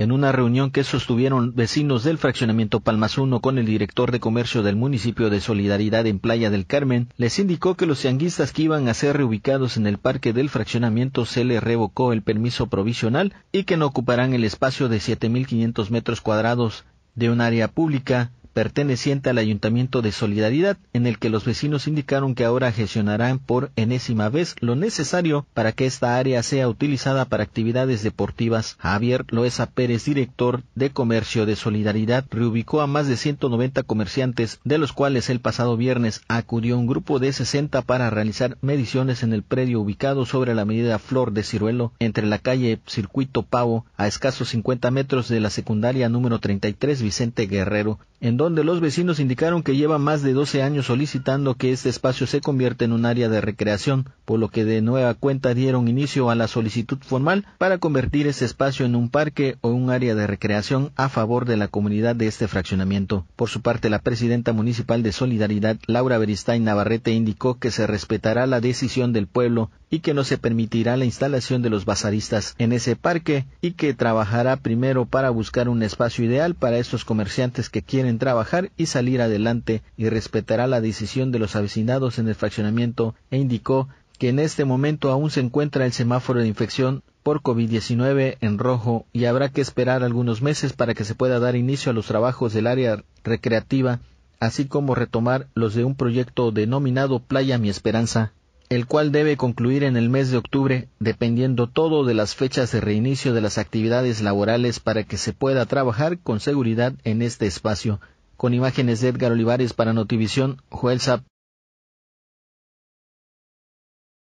En una reunión que sostuvieron vecinos del fraccionamiento Palmas 1 con el director de comercio del municipio de Solidaridad en Playa del Carmen, les indicó que los tianguistas que iban a ser reubicados en el parque del fraccionamiento se les revocó el permiso provisional y que no ocuparán el espacio de 7.500 metros cuadrados de un área pública perteneciente al Ayuntamiento de Solidaridad, en el que los vecinos indicaron que ahora gestionarán por enésima vez lo necesario para que esta área sea utilizada para actividades deportivas. Javier Loesa Pérez, director de Comercio de Solidaridad, reubicó a más de 190 comerciantes, de los cuales el pasado viernes acudió un grupo de 60 para realizar mediciones en el predio ubicado sobre la medida Flor de Ciruelo, entre la calle Circuito Pavo, a escasos 50 metros de la secundaria número 33 Vicente Guerrero, en donde los vecinos indicaron que lleva más de 12 años solicitando que este espacio se convierta en un área de recreación, por lo que de nueva cuenta dieron inicio a la solicitud formal para convertir ese espacio en un parque o un área de recreación a favor de la comunidad de este fraccionamiento. Por su parte, la presidenta municipal de Solidaridad, Laura Beristain Navarrete, indicó que se respetará la decisión del pueblo y que no se permitirá la instalación de los bazaristas en ese parque y que trabajará primero para buscar un espacio ideal para estos comerciantes que quieren trabajar y salir adelante y respetará la decisión de los avecinados en el fraccionamiento e indicó que en este momento aún se encuentra el semáforo de infección por COVID-19 en rojo y habrá que esperar algunos meses para que se pueda dar inicio a los trabajos del área recreativa, así como retomar los de un proyecto denominado Playa Mi Esperanza, el cual debe concluir en el mes de octubre, dependiendo todo de las fechas de reinicio de las actividades laborales para que se pueda trabajar con seguridad en este espacio. Con imágenes de Edgar Olivares para Notivisión, Joel